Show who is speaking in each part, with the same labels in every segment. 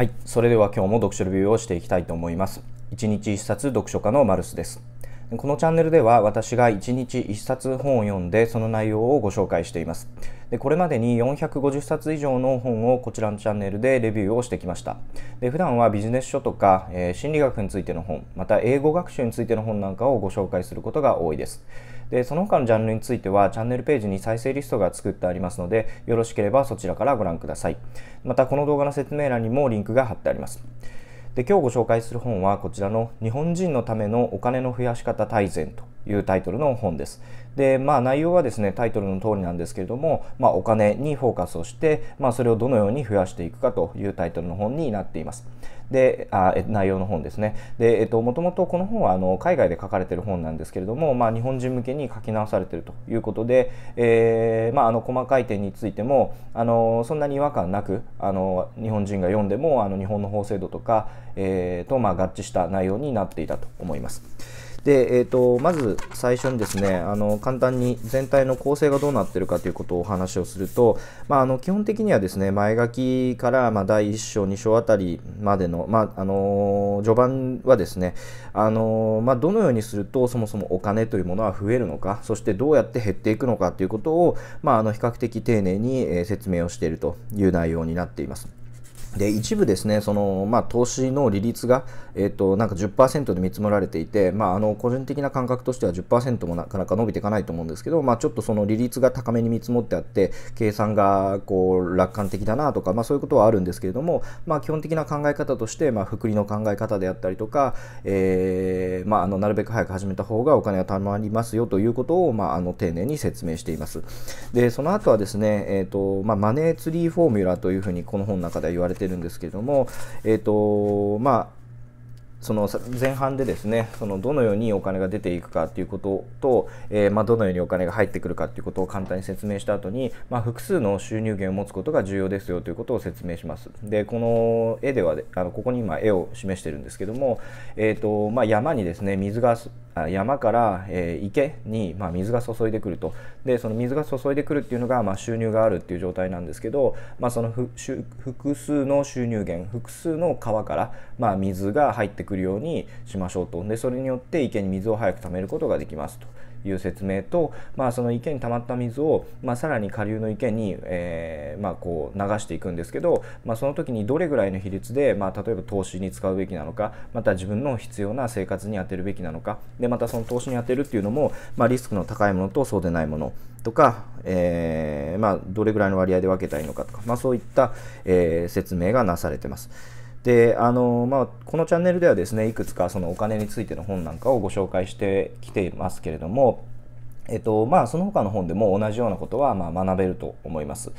Speaker 1: はい、それでは今日も読書レビューをしていきたいと思います。1日1冊読書家のマルスです。このチャンネルでは私が1日1冊本を読んでその内容をご紹介しています。でこれまでに450冊以上の本をこちらのチャンネルでレビューをしてきました。で普段はビジネス書とか、えー、心理学についての本、また英語学習についての本なんかをご紹介することが多いです。でその他のジャンルについてはチャンネルページに再生リストが作ってありますのでよろしければそちらからご覧くださいまたこの動画の説明欄にもリンクが貼ってありますで今日ご紹介する本はこちらの「日本人のためのお金の増やし方大全」というタイトルの本です。でまあ、内容はですねタイトルの通りなんですけれども、まあ、お金にフォーカスをして、まあ、それをどのように増やしていくかというタイトルの本になっています。であ内容の本ですね。で、えっと、もともとこの本はあの海外で書かれてる本なんですけれども、まあ、日本人向けに書き直されてるということで、えー、まあ、あの細かい点についてもあのそんなに違和感なくあの日本人が読んでもあの日本の法制度とか、えー、と、まあ、合致した内容になっていたと思います。で、えーと、まず最初にですねあの簡単に全体の構成がどうなっているかということをお話をすると、まあ、あの基本的にはですね前書きから、まあ、第1章2章あたりまでの、まああの序盤はですね、あのまあ、どのようにするとそもそもお金というものは増えるのかそしてどうやって減っていくのかということを、まあ、あの比較的丁寧に説明をしているという内容になっています。で一部ですねその、まあ、投資の利率が、えーと、なんか10%で見積もられていて、まあ、あの個人的な感覚としては10%もなかなか伸びていかないと思うんですけど、まあ、ちょっとその利率が高めに見積もってあって計算がこう楽観的だなとか、まあ、そういうことはあるんですけれども、まあ、基本的な考え方として、まあ、福利の考え方であったりとか、えーまあ、あのなるべく早く始めた方がお金はたまりますよということを、まあ、あの丁寧に説明しています。でその後はですね、えーとまあ、マネーツリーフォーミュラというふうにこの本の中では言われててるんですけれども、えーとまその前半でですねそのどのようにお金が出ていくかということと、えー、まあ、どのようにお金が入ってくるかということを簡単に説明した後に、まあ、複数の収入源を持つことが重要ですよということを説明します。でこの絵ではあのここに今絵を示してるんですけども、えーとまあ、山にですね水が山から、え池に、ま水が注いでくるとでその水が注いでくるっていうのが、ま収入があるっていう状態なんですけど、まあ、その複数の収入源複数の川から、ま水が入ってくるくるようにしましょうとでそれによって池に水を早く貯めることができますと。いう説明と、まあ、その池に溜まった水を、まあ、さらに下流の池に、えーまあ、こう流していくんですけど、まあ、その時にどれぐらいの比率で、まあ、例えば投資に使うべきなのかまた自分の必要な生活に充てるべきなのかでまたその投資に充てるっていうのも、まあ、リスクの高いものとそうでないものとか、えーまあ、どれぐらいの割合で分けたいのかとか、まあ、そういった、えー、説明がなされてます。であのまあ、このチャンネルではですねいくつかそのお金についての本なんかをご紹介してきていますけれども、えっとまあ、その他の本でも同じようなことはまあ学べると思います。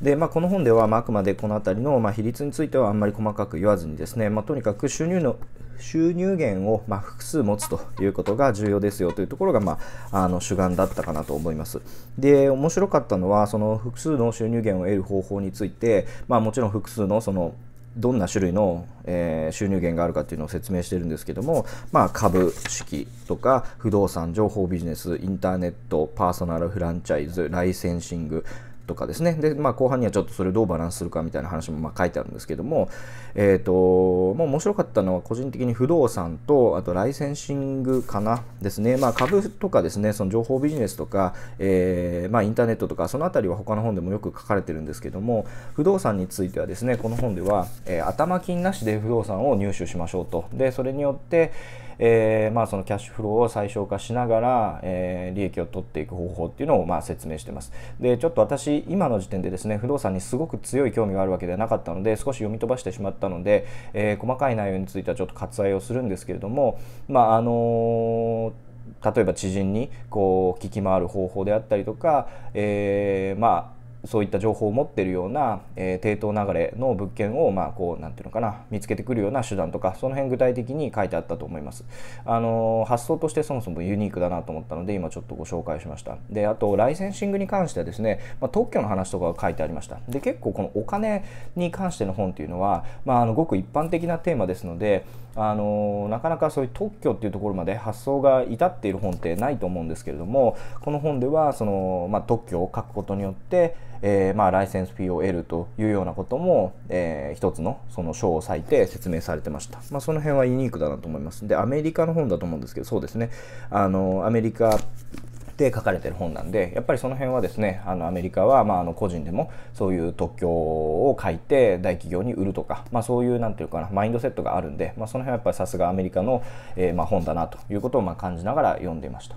Speaker 1: で、まあ、この本では、まあ、あくまでこの辺りのまあ、比率についてはあんまり細かく言わずにですね、まあ、とにかく収入の収入源をまあ複数持つということが重要ですよというところが、まあ、あの主眼だったかなと思います。で面白かったのはその複数の収入源を得る方法について、まあ、もちろん複数のそのどんな種類の、えー、収入源があるかっていうのを説明してるんですけども、まあ、株式とか不動産情報ビジネスインターネットパーソナルフランチャイズライセンシングとかですねで、まあ、後半にはちょっとそれどうバランスするかみたいな話もま書いてあるんですけども、えーともう面白かったのは個人的に不動産とあとライセンシングかなですね、まあ、株とかですねその情報ビジネスとか、えー、まインターネットとかその辺りは他の本でもよく書かれてるんですけども不動産についてはですねこの本では、えー、頭金なしで不動産を入手しましょうとでそれによってえー、まあ、そのキャッシュフローを最小化しながら、えー、利益を取っていく方法っていうのを、まあ、説明してます。でちょっと私今の時点でですね不動産にすごく強い興味があるわけではなかったので少し読み飛ばしてしまったので、えー、細かい内容についてはちょっと割愛をするんですけれどもまああの例えば知人にこう聞き回る方法であったりとか、えー、まあそういった情報を持ってるような、えー、抵当流れの物件を、まあ、こう、なんていうのかな、見つけてくるような手段とか、その辺具体的に書いてあったと思います。あのー、発想としてそもそもユニークだなと思ったので、今ちょっとご紹介しました。で、あと、ライセンシングに関してはですね、まあ、特許の話とかが書いてありました。で、結構このお金に関しての本っていうのは、まあ、あの、ごく一般的なテーマですので、あのなかなかそういう特許っていうところまで発想が至っている本ってないと思うんですけれどもこの本ではその、まあ、特許を書くことによって、えー、まあ、ライセンスフィーを得るというようなことも、えー、一つのその章を割いて説明されてました、まあ、その辺はユニークだなと思いますでアメリカの本だと思うんですけどそうですねあのアメリカで書かれてる本なんでやっぱりその辺はですねあのアメリカは、まあ、あの個人でもそういう特許を書いて大企業に売るとか、まあ、そういう何て言うかなマインドセットがあるんで、まあ、その辺はやっぱりさすがアメリカの、えー、まあ、本だなということをま感じながら読んでいました。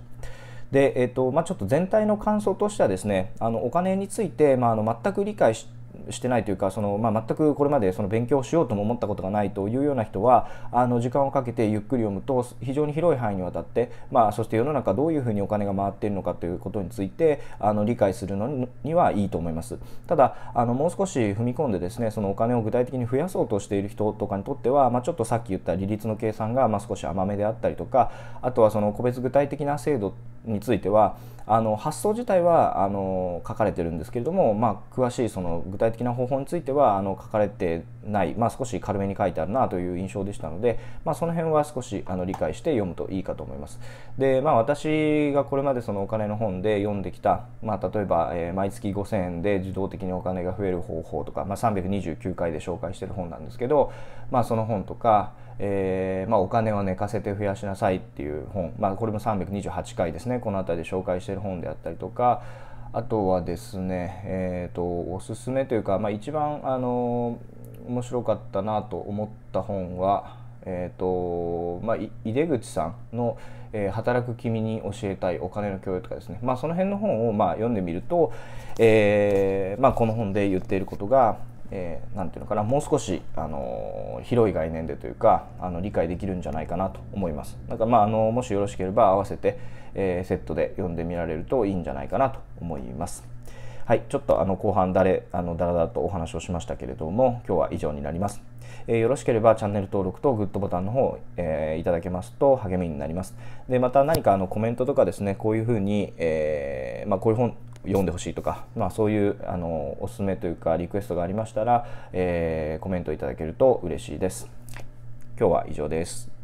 Speaker 1: で、えーとまあ、ちょっと全体の感想としてはですねあのお金について、まあ、あの全く理解ししてないというかその、まあ、全くこれまでその勉強しようとも思ったことがないというような人はあの時間をかけてゆっくり読むと非常に広い範囲にわたって、まあ、そして世の中どういうふうにお金が回っているのかということについてあの理解するのにはいいと思います。ただあのもう少し踏み込んでですねそのお金を具体的に増やそうとしている人とかにとっては、まあ、ちょっとさっき言った利率の計算がまあ少し甘めであったりとかあとはその個別具体的な制度についてはあの発想自体はあの書かれてるんですけれども、まあ、詳しいその具体的な方法についてはあの書かれてない、まあ、少し軽めに書いてあるなという印象でしたので、まあ、その辺は少しあの理解して読むといいかと思います。でまあ、私がこれまでそのお金の本で読んできた、まあ、例えば、えー、毎月5000円で自動的にお金が増える方法とか、まあ、329回で紹介してる本なんですけど、まあ、その本とかえー、まあ、お金は寝かせて増やしなさいっていう本、まあ、これも328回ですねこの辺りで紹介している本であったりとかあとはですね、えーと、おすすめというか、まあ、一番、あの面白かったなと思った本は、えーとまあ、井出口さんの、えー「働く君に教えたいお金の教養」とかですね、まあ、その辺の本を、まあ、読んでみると、えーまあ、この本で言っていることがえー、なんていうのかなもう少し、あの広い概念でというかあの理解できるんじゃないかなと思います。だからまああのもしよろしければ合わせて、えー、セットで読んでみられるといいんじゃないかなと思います。はい、ちょっとあの後半だれあのだらだらとお話をしましたけれども今日は以上になります、えー、よろしければチャンネル登録とグッドボタンの方、えー、いただけますと励みになりますでまた何かあのコメントとかですねこういうふうに、えーまあ、こういう本読んでほしいとか、まあ、そういうあのおすすめというかリクエストがありましたら、えー、コメントいただけると嬉しいです。今日は以上です。